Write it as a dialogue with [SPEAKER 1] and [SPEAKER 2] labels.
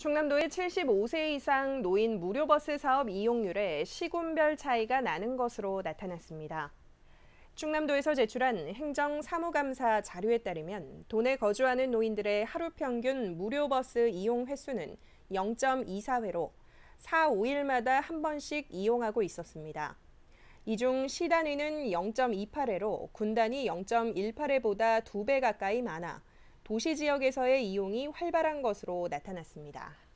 [SPEAKER 1] 충남도의 75세 이상 노인 무료버스 사업 이용률에 시군별 차이가 나는 것으로 나타났습니다. 충남도에서 제출한 행정사무감사 자료에 따르면 도내 거주하는 노인들의 하루 평균 무료버스 이용 횟수는 0.24회로 4, 5일마다 한 번씩 이용하고 있었습니다. 이 중 시단위는 0.28회로 군단이 0.18회보다 2배 가까이 많아 도시 지역에서의 이용이 활발한 것으로 나타났습니다.